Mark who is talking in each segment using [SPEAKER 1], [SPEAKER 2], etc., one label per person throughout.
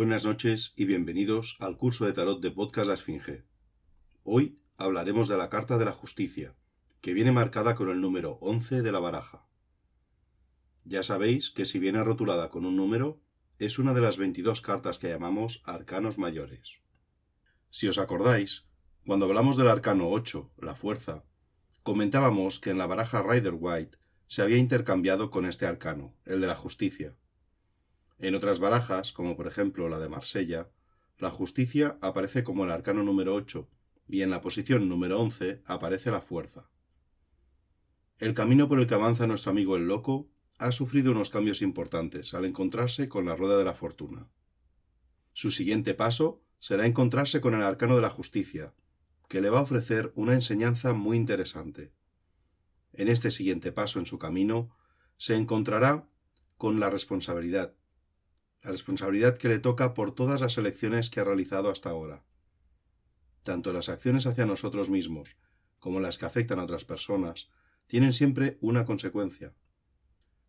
[SPEAKER 1] Buenas noches y bienvenidos al curso de tarot de Podcast La Esfinge. Hoy hablaremos de la carta de la justicia, que viene marcada con el número 11 de la baraja. Ya sabéis que si viene rotulada con un número, es una de las 22 cartas que llamamos arcanos mayores. Si os acordáis, cuando hablamos del arcano 8, la fuerza, comentábamos que en la baraja Rider White se había intercambiado con este arcano, el de la justicia. En otras barajas, como por ejemplo la de Marsella, la justicia aparece como el arcano número 8 y en la posición número 11 aparece la fuerza. El camino por el que avanza nuestro amigo el loco ha sufrido unos cambios importantes al encontrarse con la rueda de la fortuna. Su siguiente paso será encontrarse con el arcano de la justicia, que le va a ofrecer una enseñanza muy interesante. En este siguiente paso en su camino, se encontrará con la responsabilidad, la responsabilidad que le toca por todas las elecciones que ha realizado hasta ahora. Tanto las acciones hacia nosotros mismos como las que afectan a otras personas tienen siempre una consecuencia.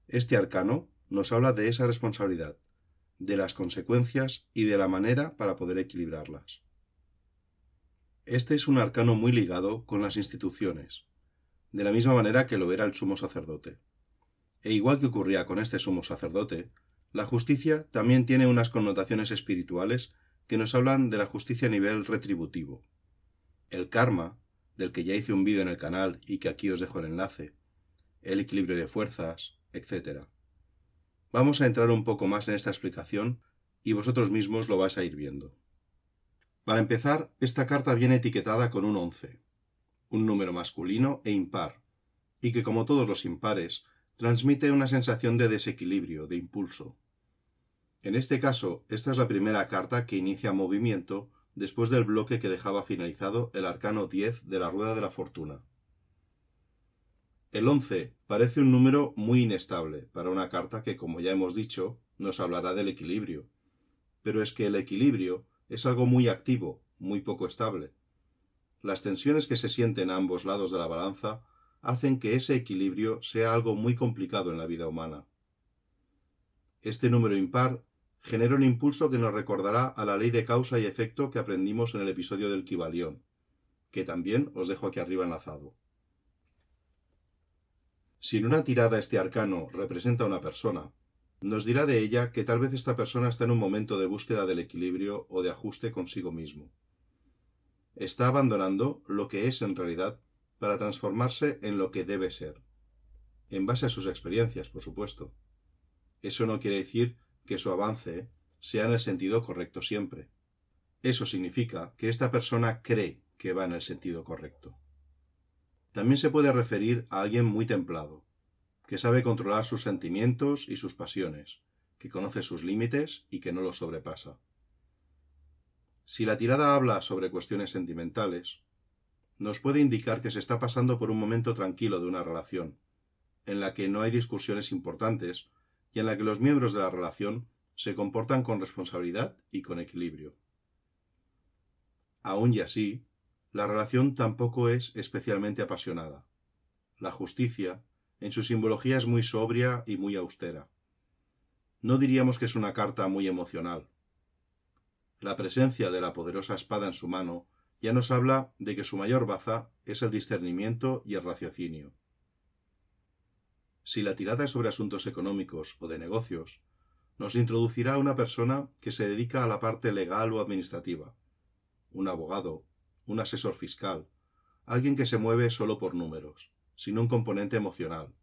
[SPEAKER 1] Este arcano nos habla de esa responsabilidad, de las consecuencias y de la manera para poder equilibrarlas. Este es un arcano muy ligado con las instituciones, de la misma manera que lo era el sumo sacerdote. E igual que ocurría con este sumo sacerdote, la justicia también tiene unas connotaciones espirituales que nos hablan de la justicia a nivel retributivo. El karma, del que ya hice un vídeo en el canal y que aquí os dejo el enlace, el equilibrio de fuerzas, etc. Vamos a entrar un poco más en esta explicación y vosotros mismos lo vais a ir viendo. Para empezar, esta carta viene etiquetada con un 11, un número masculino e impar, y que como todos los impares, transmite una sensación de desequilibrio, de impulso. En este caso, esta es la primera carta que inicia movimiento después del bloque que dejaba finalizado el arcano 10 de la Rueda de la Fortuna. El 11 parece un número muy inestable para una carta que, como ya hemos dicho, nos hablará del equilibrio. Pero es que el equilibrio es algo muy activo, muy poco estable. Las tensiones que se sienten a ambos lados de la balanza hacen que ese equilibrio sea algo muy complicado en la vida humana. Este número impar genera un impulso que nos recordará a la ley de causa y efecto que aprendimos en el episodio del Kibalión, que también os dejo aquí arriba enlazado. Si en una tirada este arcano representa a una persona, nos dirá de ella que tal vez esta persona está en un momento de búsqueda del equilibrio o de ajuste consigo mismo. Está abandonando lo que es en realidad para transformarse en lo que debe ser. En base a sus experiencias, por supuesto. Eso no quiere decir que su avance sea en el sentido correcto siempre. Eso significa que esta persona cree que va en el sentido correcto. También se puede referir a alguien muy templado, que sabe controlar sus sentimientos y sus pasiones, que conoce sus límites y que no los sobrepasa. Si la tirada habla sobre cuestiones sentimentales, nos puede indicar que se está pasando por un momento tranquilo de una relación, en la que no hay discusiones importantes y en la que los miembros de la relación se comportan con responsabilidad y con equilibrio. Aún y así, la relación tampoco es especialmente apasionada. La justicia, en su simbología, es muy sobria y muy austera. No diríamos que es una carta muy emocional. La presencia de la poderosa espada en su mano ya nos habla de que su mayor baza es el discernimiento y el raciocinio. Si la tirada es sobre asuntos económicos o de negocios, nos introducirá una persona que se dedica a la parte legal o administrativa, un abogado, un asesor fiscal, alguien que se mueve solo por números, sin un componente emocional.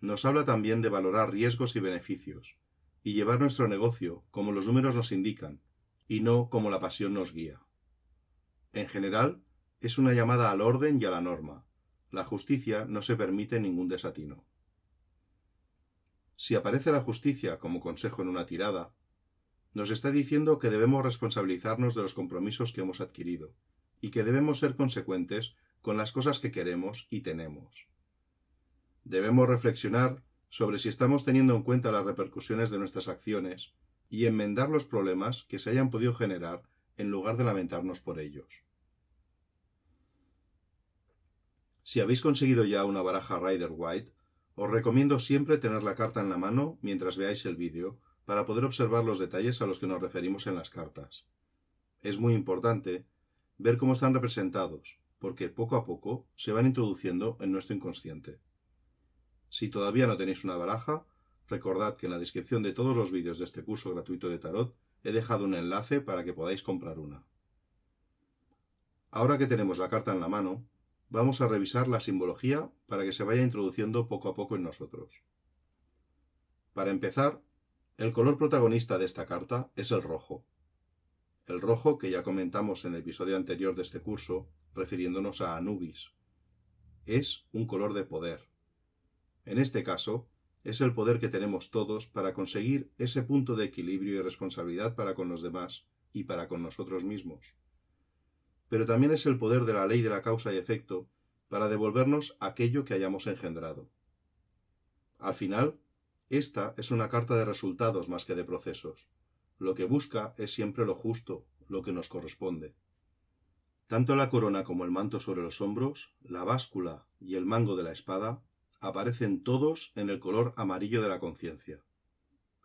[SPEAKER 1] Nos habla también de valorar riesgos y beneficios, y llevar nuestro negocio como los números nos indican, y no como la pasión nos guía. En general, es una llamada al orden y a la norma. La justicia no se permite ningún desatino. Si aparece la justicia como consejo en una tirada, nos está diciendo que debemos responsabilizarnos de los compromisos que hemos adquirido, y que debemos ser consecuentes con las cosas que queremos y tenemos. Debemos reflexionar sobre si estamos teniendo en cuenta las repercusiones de nuestras acciones y enmendar los problemas que se hayan podido generar en lugar de lamentarnos por ellos. Si habéis conseguido ya una baraja Rider White, os recomiendo siempre tener la carta en la mano mientras veáis el vídeo para poder observar los detalles a los que nos referimos en las cartas. Es muy importante ver cómo están representados, porque poco a poco se van introduciendo en nuestro inconsciente. Si todavía no tenéis una baraja, recordad que en la descripción de todos los vídeos de este curso gratuito de tarot He dejado un enlace para que podáis comprar una. Ahora que tenemos la carta en la mano, vamos a revisar la simbología para que se vaya introduciendo poco a poco en nosotros. Para empezar, el color protagonista de esta carta es el rojo. El rojo que ya comentamos en el episodio anterior de este curso, refiriéndonos a Anubis. Es un color de poder. En este caso, es el poder que tenemos todos para conseguir ese punto de equilibrio y responsabilidad para con los demás y para con nosotros mismos. Pero también es el poder de la ley de la causa y efecto para devolvernos aquello que hayamos engendrado. Al final, esta es una carta de resultados más que de procesos. Lo que busca es siempre lo justo, lo que nos corresponde. Tanto la corona como el manto sobre los hombros, la báscula y el mango de la espada aparecen todos en el color amarillo de la conciencia.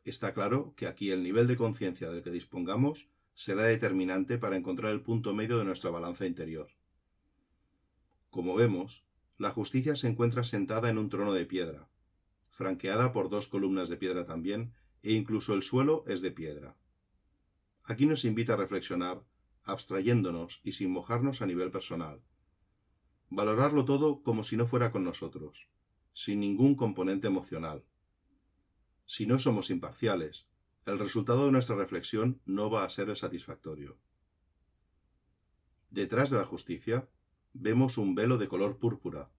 [SPEAKER 1] Está claro que aquí el nivel de conciencia del que dispongamos será determinante para encontrar el punto medio de nuestra balanza interior. Como vemos, la justicia se encuentra sentada en un trono de piedra, franqueada por dos columnas de piedra también, e incluso el suelo es de piedra. Aquí nos invita a reflexionar, abstrayéndonos y sin mojarnos a nivel personal. Valorarlo todo como si no fuera con nosotros, sin ningún componente emocional. Si no somos imparciales, el resultado de nuestra reflexión no va a ser satisfactorio. Detrás de la justicia vemos un velo de color púrpura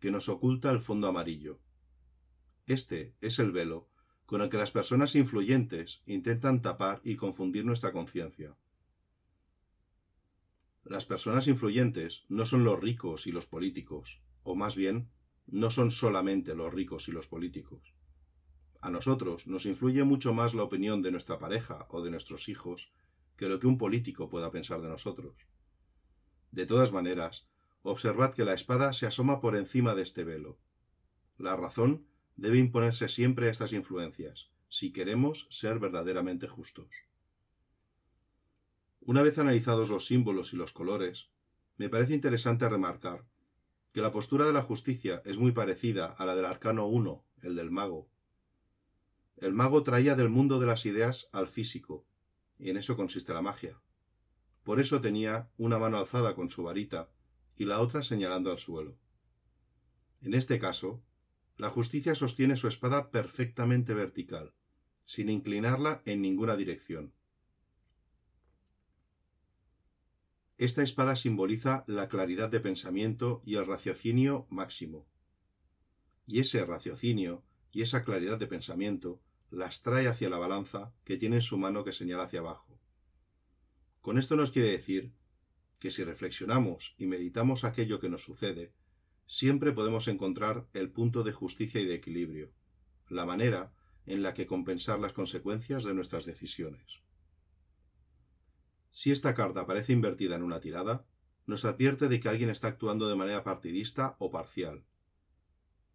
[SPEAKER 1] que nos oculta el fondo amarillo. Este es el velo con el que las personas influyentes intentan tapar y confundir nuestra conciencia. Las personas influyentes no son los ricos y los políticos, o más bien no son solamente los ricos y los políticos. A nosotros nos influye mucho más la opinión de nuestra pareja o de nuestros hijos que lo que un político pueda pensar de nosotros. De todas maneras, observad que la espada se asoma por encima de este velo. La razón debe imponerse siempre a estas influencias, si queremos ser verdaderamente justos. Una vez analizados los símbolos y los colores, me parece interesante remarcar que la postura de la justicia es muy parecida a la del arcano 1, el del mago. El mago traía del mundo de las ideas al físico, y en eso consiste la magia. Por eso tenía una mano alzada con su varita y la otra señalando al suelo. En este caso, la justicia sostiene su espada perfectamente vertical, sin inclinarla en ninguna dirección. Esta espada simboliza la claridad de pensamiento y el raciocinio máximo. Y ese raciocinio y esa claridad de pensamiento las trae hacia la balanza que tiene en su mano que señala hacia abajo. Con esto nos quiere decir que si reflexionamos y meditamos aquello que nos sucede, siempre podemos encontrar el punto de justicia y de equilibrio, la manera en la que compensar las consecuencias de nuestras decisiones. Si esta carta parece invertida en una tirada, nos advierte de que alguien está actuando de manera partidista o parcial.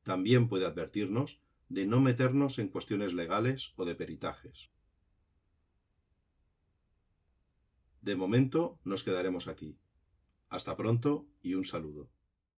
[SPEAKER 1] También puede advertirnos de no meternos en cuestiones legales o de peritajes. De momento nos quedaremos aquí. Hasta pronto y un saludo.